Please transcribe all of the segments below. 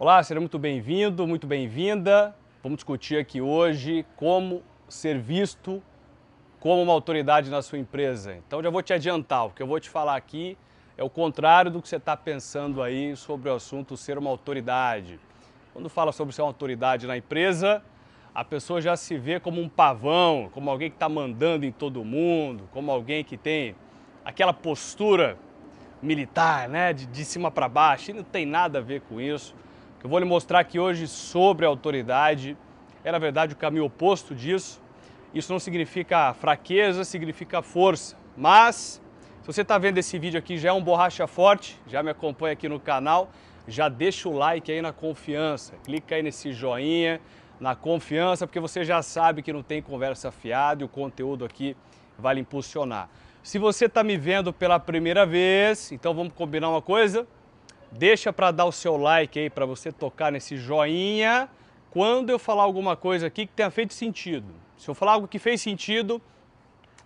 Olá, seja muito bem-vindo, muito bem-vinda. Vamos discutir aqui hoje como ser visto como uma autoridade na sua empresa. Então já vou te adiantar, o que eu vou te falar aqui é o contrário do que você está pensando aí sobre o assunto ser uma autoridade. Quando fala sobre ser uma autoridade na empresa, a pessoa já se vê como um pavão, como alguém que está mandando em todo mundo, como alguém que tem aquela postura militar, né, de, de cima para baixo. E não tem nada a ver com isso que eu vou lhe mostrar aqui hoje sobre a autoridade é, na verdade, o caminho oposto disso. Isso não significa fraqueza, significa força. Mas, se você está vendo esse vídeo aqui, já é um borracha forte, já me acompanha aqui no canal, já deixa o like aí na confiança. Clica aí nesse joinha, na confiança, porque você já sabe que não tem conversa fiada e o conteúdo aqui vai lhe impulsionar. Se você está me vendo pela primeira vez, então vamos combinar uma coisa? Deixa para dar o seu like aí, para você tocar nesse joinha quando eu falar alguma coisa aqui que tenha feito sentido. Se eu falar algo que fez sentido,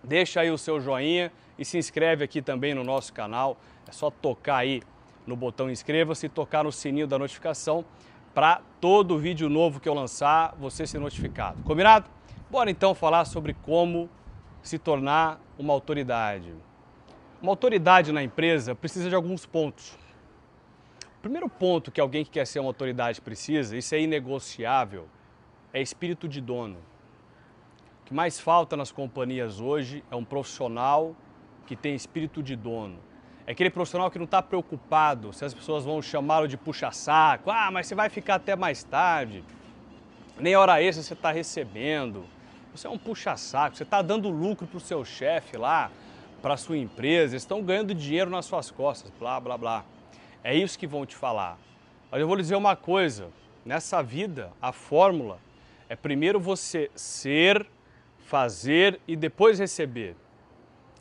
deixa aí o seu joinha e se inscreve aqui também no nosso canal. É só tocar aí no botão inscreva-se e tocar no sininho da notificação para todo vídeo novo que eu lançar você ser notificado. Combinado? Bora então falar sobre como se tornar uma autoridade. Uma autoridade na empresa precisa de alguns pontos primeiro ponto que alguém que quer ser uma autoridade precisa, isso é inegociável, é espírito de dono. O que mais falta nas companhias hoje é um profissional que tem espírito de dono. É aquele profissional que não está preocupado se as pessoas vão chamá-lo de puxa-saco, ah, mas você vai ficar até mais tarde, nem hora extra você está recebendo. Você é um puxa-saco, você está dando lucro para o seu chefe lá, para a sua empresa, eles estão ganhando dinheiro nas suas costas, blá, blá, blá. É isso que vão te falar. Mas eu vou lhe dizer uma coisa: nessa vida, a fórmula é primeiro você ser, fazer e depois receber.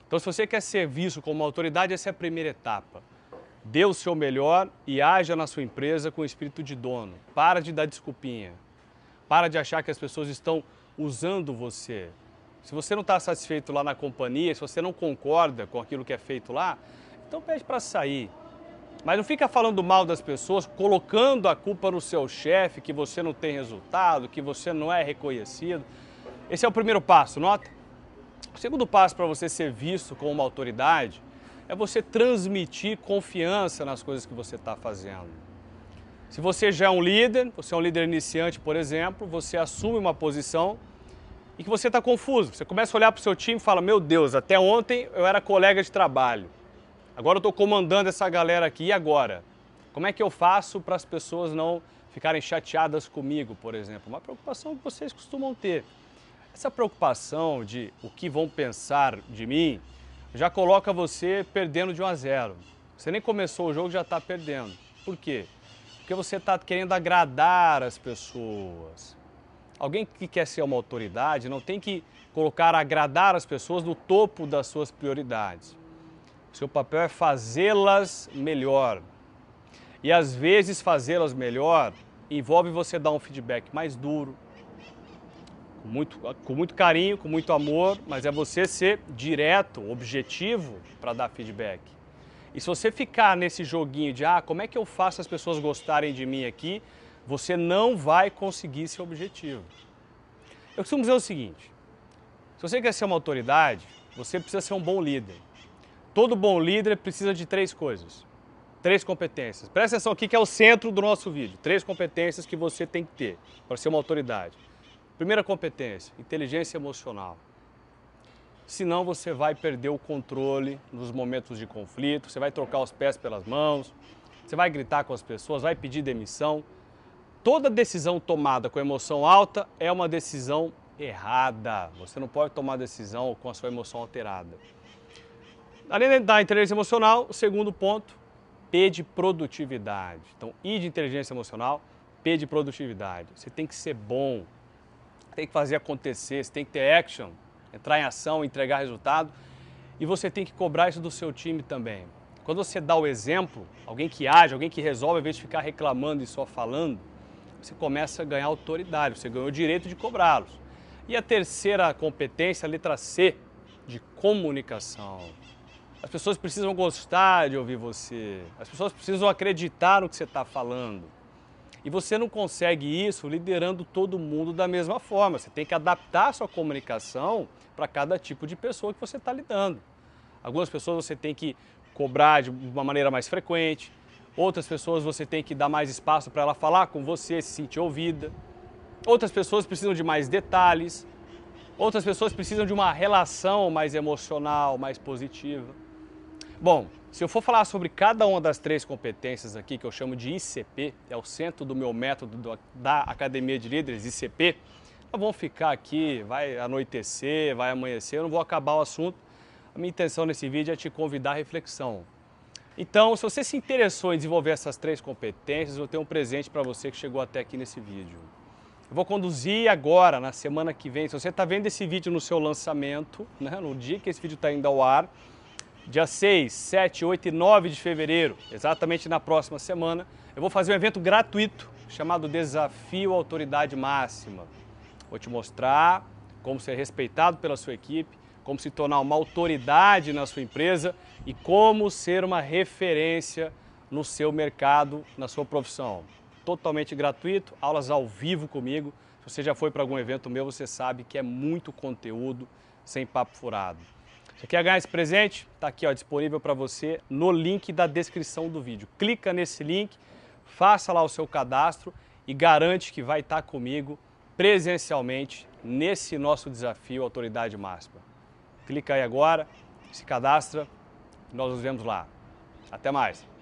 Então, se você quer ser visto como uma autoridade, essa é a primeira etapa. Dê o seu melhor e haja na sua empresa com o espírito de dono. Para de dar desculpinha. Para de achar que as pessoas estão usando você. Se você não está satisfeito lá na companhia, se você não concorda com aquilo que é feito lá, então pede para sair. Mas não fica falando mal das pessoas, colocando a culpa no seu chefe, que você não tem resultado, que você não é reconhecido. Esse é o primeiro passo, nota? O segundo passo para você ser visto como uma autoridade é você transmitir confiança nas coisas que você está fazendo. Se você já é um líder, você é um líder iniciante, por exemplo, você assume uma posição e que você está confuso. Você começa a olhar para o seu time e fala: Meu Deus, até ontem eu era colega de trabalho. Agora eu estou comandando essa galera aqui, e agora? Como é que eu faço para as pessoas não ficarem chateadas comigo, por exemplo? Uma preocupação que vocês costumam ter. Essa preocupação de o que vão pensar de mim já coloca você perdendo de 1 a 0. Você nem começou o jogo já está perdendo. Por quê? Porque você está querendo agradar as pessoas. Alguém que quer ser uma autoridade não tem que colocar agradar as pessoas no topo das suas prioridades. Seu papel é fazê-las melhor. E às vezes fazê-las melhor envolve você dar um feedback mais duro, com muito, com muito carinho, com muito amor, mas é você ser direto, objetivo para dar feedback. E se você ficar nesse joguinho de ah, como é que eu faço as pessoas gostarem de mim aqui, você não vai conseguir seu objetivo. Eu costumo dizer o seguinte: se você quer ser uma autoridade, você precisa ser um bom líder. Todo bom líder precisa de três coisas, três competências. Presta atenção aqui que é o centro do nosso vídeo. Três competências que você tem que ter para ser uma autoridade. Primeira competência, inteligência emocional. Senão você vai perder o controle nos momentos de conflito, você vai trocar os pés pelas mãos, você vai gritar com as pessoas, vai pedir demissão. Toda decisão tomada com emoção alta é uma decisão errada. Você não pode tomar decisão com a sua emoção alterada. Além da inteligência emocional, o segundo ponto, P de produtividade. Então, I de inteligência emocional, P de produtividade. Você tem que ser bom, tem que fazer acontecer, você tem que ter action, entrar em ação, entregar resultado. E você tem que cobrar isso do seu time também. Quando você dá o exemplo, alguém que age, alguém que resolve, ao invés de ficar reclamando e só falando, você começa a ganhar autoridade, você ganhou o direito de cobrá-los. E a terceira competência, a letra C, de comunicação. As pessoas precisam gostar de ouvir você. As pessoas precisam acreditar no que você está falando. E você não consegue isso liderando todo mundo da mesma forma. Você tem que adaptar a sua comunicação para cada tipo de pessoa que você está lidando. Algumas pessoas você tem que cobrar de uma maneira mais frequente. Outras pessoas você tem que dar mais espaço para ela falar com você, se sentir ouvida. Outras pessoas precisam de mais detalhes. Outras pessoas precisam de uma relação mais emocional, mais positiva. Bom, se eu for falar sobre cada uma das três competências aqui que eu chamo de ICP, é o centro do meu método do, da Academia de Líderes, ICP, nós vamos ficar aqui, vai anoitecer, vai amanhecer, eu não vou acabar o assunto. A minha intenção nesse vídeo é te convidar à reflexão. Então, se você se interessou em desenvolver essas três competências, eu tenho um presente para você que chegou até aqui nesse vídeo. Eu vou conduzir agora, na semana que vem, se você está vendo esse vídeo no seu lançamento, né, no dia que esse vídeo está indo ao ar, dia 6, 7, 8 e 9 de fevereiro, exatamente na próxima semana, eu vou fazer um evento gratuito chamado Desafio Autoridade Máxima. Vou te mostrar como ser respeitado pela sua equipe, como se tornar uma autoridade na sua empresa e como ser uma referência no seu mercado, na sua profissão. Totalmente gratuito, aulas ao vivo comigo. Se você já foi para algum evento meu, você sabe que é muito conteúdo sem papo furado. Você quer ganhar esse é presente? Está aqui ó, disponível para você no link da descrição do vídeo. Clica nesse link, faça lá o seu cadastro e garante que vai estar tá comigo presencialmente nesse nosso desafio Autoridade Máxima. Clica aí agora, se cadastra e nós nos vemos lá. Até mais!